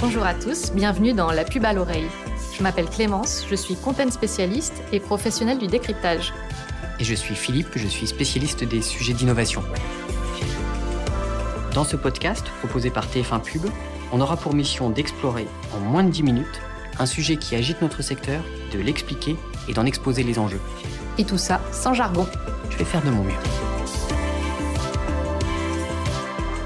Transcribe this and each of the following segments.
Bonjour à tous, bienvenue dans La pub à l'oreille. Je m'appelle Clémence, je suis content spécialiste et professionnelle du décryptage. Et je suis Philippe, je suis spécialiste des sujets d'innovation. Dans ce podcast proposé par TF1 Pub, on aura pour mission d'explorer en moins de 10 minutes un sujet qui agite notre secteur, de l'expliquer et d'en exposer les enjeux. Et tout ça sans jargon. Je vais faire de mon mieux.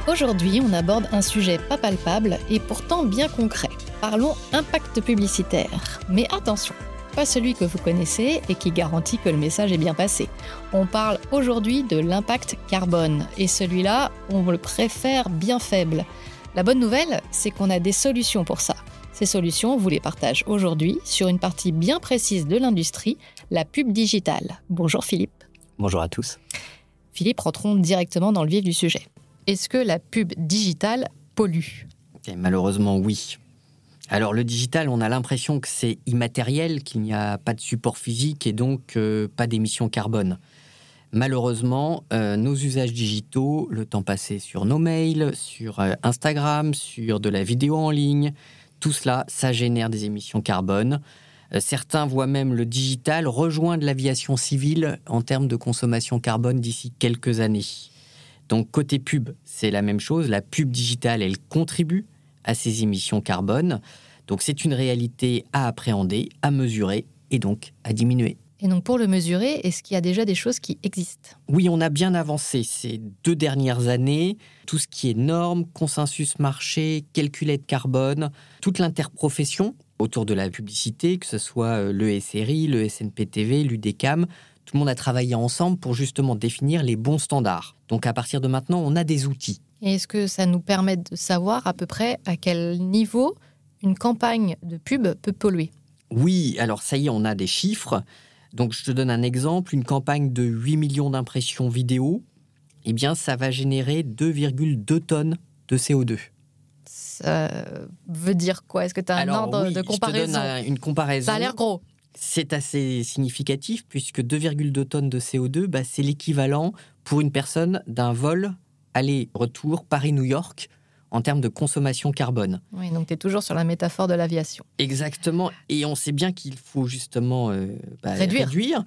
Aujourd'hui, on aborde un sujet pas palpable et pourtant bien concret. Parlons impact publicitaire. Mais attention, pas celui que vous connaissez et qui garantit que le message est bien passé. On parle aujourd'hui de l'impact carbone et celui-là, on le préfère bien faible. La bonne nouvelle, c'est qu'on a des solutions pour ça. Ces solutions, on vous les partage aujourd'hui sur une partie bien précise de l'industrie, la pub digitale. Bonjour Philippe. Bonjour à tous. Philippe, rentrons directement dans le vif du sujet. Est-ce que la pub digitale pollue Malheureusement, oui. Alors le digital, on a l'impression que c'est immatériel, qu'il n'y a pas de support physique et donc euh, pas d'émissions carbone. Malheureusement, euh, nos usages digitaux, le temps passé sur nos mails, sur euh, Instagram, sur de la vidéo en ligne, tout cela, ça génère des émissions carbone. Certains voient même le digital rejoindre l'aviation civile en termes de consommation carbone d'ici quelques années. Donc côté pub, c'est la même chose. La pub digitale, elle contribue à ces émissions carbone. Donc c'est une réalité à appréhender, à mesurer et donc à diminuer. Et donc pour le mesurer, est-ce qu'il y a déjà des choses qui existent Oui, on a bien avancé ces deux dernières années. Tout ce qui est normes, consensus marché, de carbone, toute l'interprofession autour de la publicité, que ce soit euh, le SRI, le SNPTV, l'UDECAM, tout le monde a travaillé ensemble pour justement définir les bons standards. Donc à partir de maintenant, on a des outils. Et est-ce que ça nous permet de savoir à peu près à quel niveau une campagne de pub peut polluer Oui, alors ça y est, on a des chiffres. Donc je te donne un exemple, une campagne de 8 millions d'impressions vidéo, eh bien ça va générer 2,2 tonnes de CO2. Ça veut dire quoi Est-ce que tu as un ordre de comparaison je te donne une comparaison. Ça a l'air gros. C'est assez significatif puisque 2,2 tonnes de CO2, bah, c'est l'équivalent pour une personne d'un vol aller-retour Paris-New York en termes de consommation carbone. Oui, donc tu es toujours sur la métaphore de l'aviation. Exactement, et on sait bien qu'il faut justement euh, bah, réduire.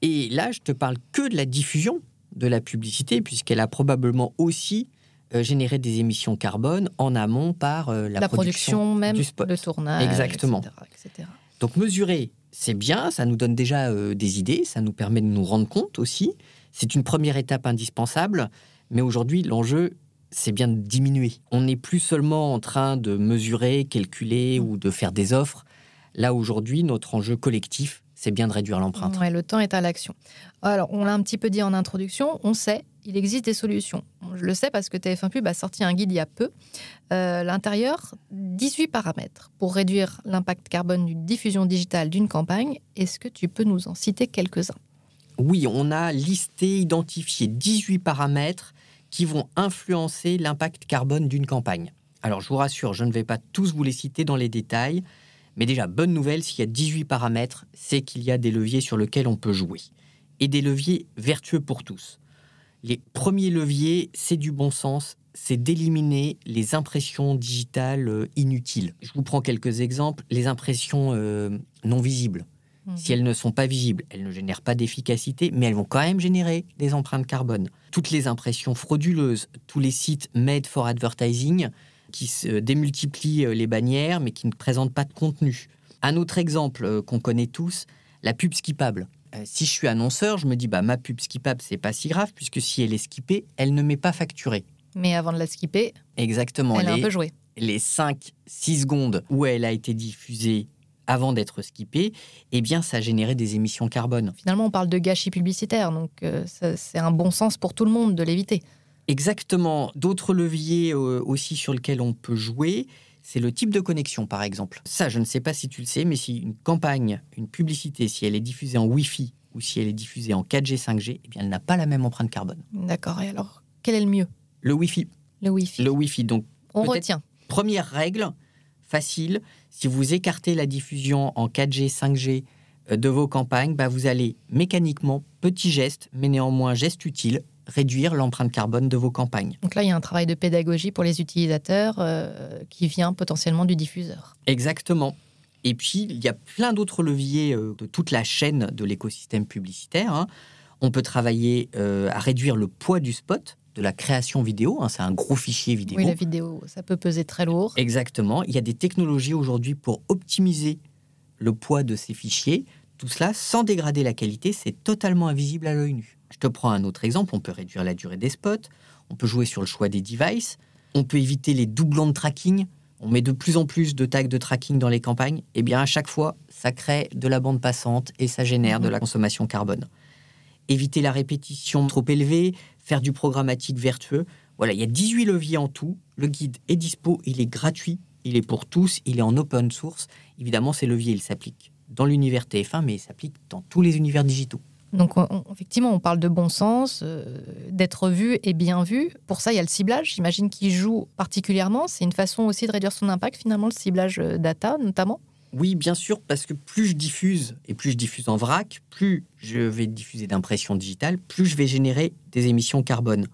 Et là, je te parle que de la diffusion de la publicité, puisqu'elle a probablement aussi euh, généré des émissions carbone en amont par euh, la, production, même, du le tournage, Exactement. Donc mesurer c'est bien, ça nous donne déjà euh, des idées, ça nous permet de nous rendre compte aussi. C'est une première étape indispensable, mais aujourd'hui, l'enjeu, c'est bien de diminuer. On n'est plus seulement en train de mesurer, calculer mmh. ou de faire des offres. Là, aujourd'hui, notre enjeu collectif, c'est bien de réduire l'empreinte. le temps est à l'action. Alors, on l'a un petit peu dit en introduction, on sait il existe des solutions. je le sais parce que TF1 Pub a sorti un guide il y a peu. Euh, l'intérieur, 18 paramètres pour réduire l'impact carbone d'une diffusion digitale d'une campagne. Est-ce que tu peux nous en citer quelques-uns Oui, on a listé, identifié 18 paramètres qui vont influencer l'impact carbone d'une campagne. Alors je vous rassure, je ne vais pas tous vous les citer dans les détails, mais déjà, bonne nouvelle, s'il y a 18 paramètres, c'est qu'il y a des leviers sur lesquels on peut jouer, et des leviers vertueux pour tous les premiers leviers, c'est du bon sens, c'est d'éliminer les impressions digitales euh, inutiles. Je vous prends quelques exemples. Les impressions euh, non visibles. Mhm. Si elles ne sont pas visibles, elles ne génèrent pas d'efficacité, mais elles vont quand même générer des empreintes carbone. Toutes les impressions frauduleuses, tous les sites made for advertising qui se démultiplient euh, les bannières mais qui ne présentent pas de contenu. Un autre exemple qu'on connaît tous, la pub skippable. Euh, si je suis annonceur, je me dis bah ma pub skippable, c'est pas si grave puisque si elle est skippée, elle ne m'est pas facturée. Mais avant de la skipper, exactement, elle a un peu joué. Les 5 6 secondes où elle a été diffusée avant d'être skippée, eh bien ça généré des émissions carbone. Finalement, on parle de gâchis publicitaire, donc euh, c'est un bon sens pour tout le monde de l'éviter. Exactement. D'autres leviers euh, aussi sur lesquels on peut jouer, c'est le type de connexion, par exemple. Ça, je ne sais pas si tu le sais, mais si une campagne, une publicité, si elle est diffusée en Wi-Fi ou si elle est diffusée en 4G, 5G, eh bien, elle n'a pas la même empreinte carbone. D'accord. Et alors, quel est le mieux Le Wi-Fi. Le Wi-Fi. Le Wi-Fi. Donc, on retient. Première règle facile si vous écartez la diffusion en 4G, 5G euh, de vos campagnes, bah vous allez mécaniquement, petit geste, mais néanmoins geste utile, réduire l'empreinte carbone de vos campagnes. Donc là, il y a un travail de pédagogie pour les utilisateurs euh, qui vient potentiellement du diffuseur. Exactement. Et puis, il y a plein d'autres leviers euh, de toute la chaîne de l'écosystème publicitaire. Hein. On peut travailler euh, à réduire le poids du spot, de la création vidéo. Hein, c'est un gros fichier vidéo. Oui, la vidéo, ça peut peser très lourd. Exactement. Il y a des technologies aujourd'hui pour optimiser le poids de ces fichiers. Tout cela sans dégrader la qualité, c'est totalement invisible à l'œil nu. Je te prends un autre exemple, on peut réduire la durée des spots, on peut jouer sur le choix des devices, on peut éviter les doublons de tracking, on met de plus en plus de tags de tracking dans les campagnes, et eh bien à chaque fois, ça crée de la bande passante et ça génère de la consommation carbone. Éviter la répétition trop élevée, faire du programmatique vertueux, voilà, il y a 18 leviers en tout, le guide est dispo, il est gratuit, il est pour tous, il est en open source, évidemment ces leviers, ils s'appliquent dans l'univers TF1, mais il s'applique dans tous les univers digitaux. Donc, effectivement, on parle de bon sens, euh, d'être vu et bien vu. Pour ça, il y a le ciblage, j'imagine, qui joue particulièrement. C'est une façon aussi de réduire son impact, finalement, le ciblage euh, data, notamment Oui, bien sûr, parce que plus je diffuse, et plus je diffuse en vrac, plus je vais diffuser d'impressions digitales, plus je vais générer des émissions carbone.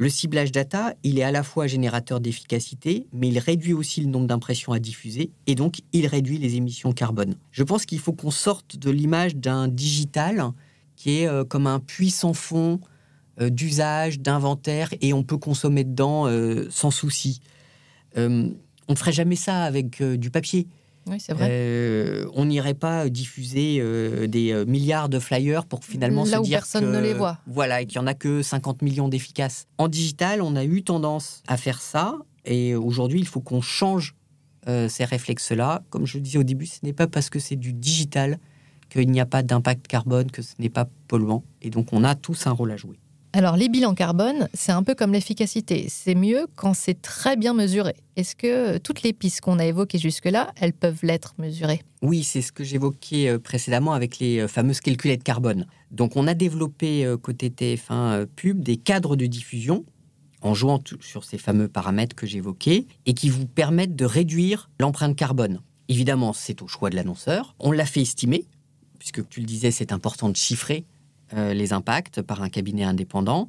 Le ciblage data, il est à la fois générateur d'efficacité, mais il réduit aussi le nombre d'impressions à diffuser et donc il réduit les émissions carbone. Je pense qu'il faut qu'on sorte de l'image d'un digital qui est euh, comme un puits sans fond euh, d'usage, d'inventaire et on peut consommer dedans euh, sans souci. on ne ferait jamais ça avec du papier c'est vrai. Euh, on n'irait pas diffuser euh, des euh, milliards de flyers pour finalement Là se dire personne ne les voit. Voilà, et qu'il n'y en a que 50 millions d'efficaces. En digital, on a eu tendance à faire ça, et aujourd'hui, il faut qu'on change ces réflexes-là. Comme je le disais au début, ce n'est pas parce que c'est du digital qu'il n'y a pas d'impact carbone, que ce n'est pas polluant, et donc on a tous un rôle à jouer. Alors, les bilans carbone, c'est un peu comme l'efficacité. C'est mieux quand c'est très bien mesuré. Est-ce que euh, toutes les pistes qu'on a évoquées jusque-là, elles peuvent l'être mesurées Oui, c'est ce que j'évoquais euh, précédemment avec les euh, fameuses calculettes carbone. Donc, on a développé côté TF1 Pub des cadres de diffusion en jouant sur ces fameux paramètres que j'évoquais et qui vous permettent de réduire l'empreinte carbone. Évidemment, c'est au choix de l'annonceur. On l'a fait estimer, puisque tu le disais, c'est important de chiffrer euh, les impacts par un cabinet indépendant.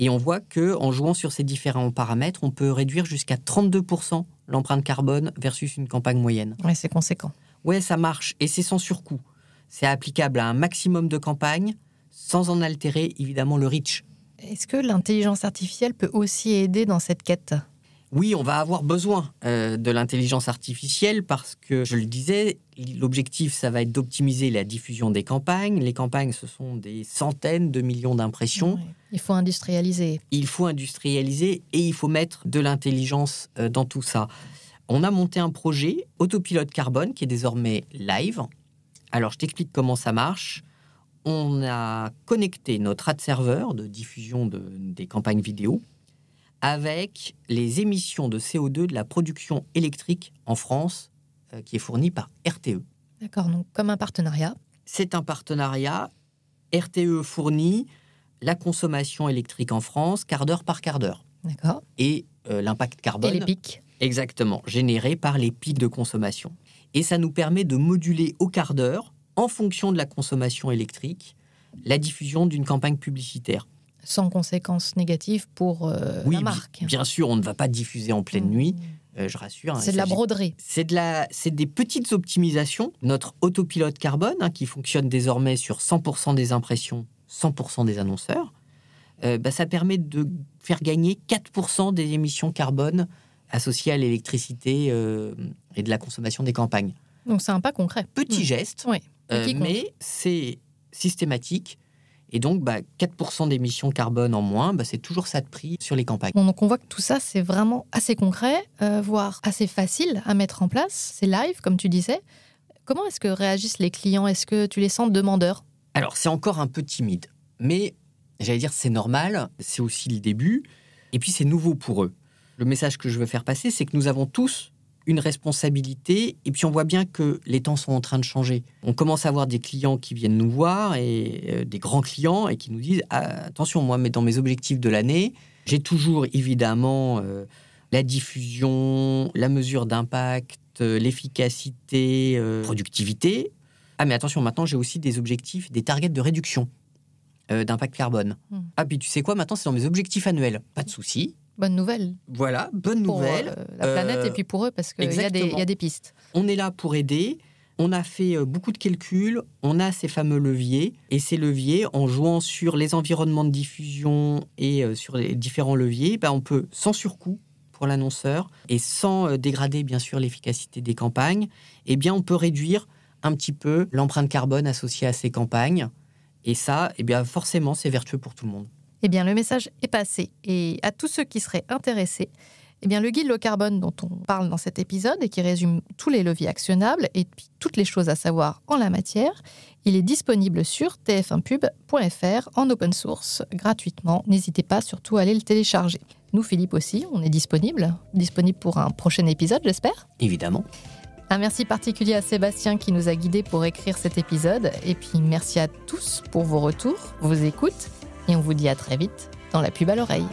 Et on voit que en jouant sur ces différents paramètres, on peut réduire jusqu'à 32% l'empreinte carbone versus une campagne moyenne. Oui, c'est conséquent. Oui, ça marche et c'est sans surcoût. C'est applicable à un maximum de campagnes sans en altérer évidemment le reach. Est-ce que l'intelligence artificielle peut aussi aider dans cette quête oui, on va avoir besoin euh, de l'intelligence artificielle parce que, je le disais, L'objectif, ça va être d'optimiser la diffusion des campagnes. Les campagnes, ce sont des centaines de millions d'impressions. Il faut industrialiser. Il faut industrialiser et il faut mettre de l'intelligence euh, dans tout ça. On a monté un projet, Autopilote Carbone, qui est désormais live. Alors, je t'explique comment ça marche. On a connecté notre ad server de diffusion de, des campagnes vidéo avec les émissions de CO2 de la production électrique en France euh, qui est fourni par RTE. D'accord, donc comme un partenariat C'est un partenariat. RTE fournit la consommation électrique en France quart d'heure par quart d'heure. D'accord. Et euh, l'impact carbone. Et les pics. Exactement, généré par les pics de consommation. Et ça nous permet de moduler au quart d'heure, en fonction de la consommation électrique, la diffusion d'une campagne publicitaire. Sans conséquences négatives pour euh, oui, la marque. Bien sûr, on ne va pas diffuser en pleine mmh. nuit euh, je rassure. Hein, c'est de la broderie. C'est de la, c'est des petites optimisations. Notre autopilote carbone, hein, qui fonctionne désormais sur 100% des impressions, 100% des annonceurs, euh, bah, ça permet de faire gagner 4% des émissions carbone associées à l'électricité euh, et de la consommation des campagnes. Donc c'est un pas concret. Petit mmh. geste, oui. mais c'est systématique et donc, 4% bah, d'émissions carbone en moins, bah, c'est toujours ça de prix sur les campagnes. donc on voit que tout ça, c'est vraiment assez concret, euh, voire assez facile à mettre en place. C'est live, comme tu disais. Comment est-ce que réagissent les clients Est-ce que tu les sens demandeurs Alors, c'est encore un peu timide, mais j'allais dire, c'est normal, c'est aussi le début, et puis c'est nouveau pour eux. Le message que je veux faire passer, c'est que nous avons tous une responsabilité. Et puis on voit bien que les temps sont en train de changer. On commence à avoir des clients qui viennent nous voir et euh, des grands clients et qui nous disent ah, attention, moi, mais dans mes objectifs de l'année, j'ai toujours évidemment euh, la diffusion, la mesure d'impact, euh, l'efficacité, productivité. Ah, mais attention, maintenant j'ai aussi des objectifs, des targets de réduction d'impact carbone. Hmm. Ah, puis tu sais quoi, maintenant c'est dans mes objectifs annuels. Pas de souci, Bonne nouvelle. Voilà, bonne nouvelle. Euh, la planète euh, et puis pour eux, parce qu'il y, a des pistes. On est là pour aider. On a fait euh, beaucoup de calculs, on a ces fameux leviers, et ces leviers, en jouant sur les environnements de diffusion et sur les différents leviers, ben on peut, sans surcoût pour l'annonceur, et sans dégrader bien sûr l'efficacité des campagnes, eh bien on peut réduire un petit peu l'empreinte carbone associée à ces campagnes. Et ça, eh bien forcément, c'est vertueux pour tout le monde eh bien le message est passé. Et à tous ceux qui seraient intéressés, eh bien, le guide low carbone dont on parle dans cet épisode et qui résume tous les leviers actionnables et puis toutes les choses à savoir en la matière, il est disponible sur tf1pub.fr en open source gratuitement. N'hésitez pas surtout à aller le télécharger. Nous, Philippe aussi, on est disponible. Disponible pour un prochain épisode, j'espère. Évidemment. Un merci particulier à Sébastien qui nous a guidés pour écrire cet épisode. Et puis merci à tous pour vos retours, vos écoutes et on vous dit à très vite dans la pub à l'oreille.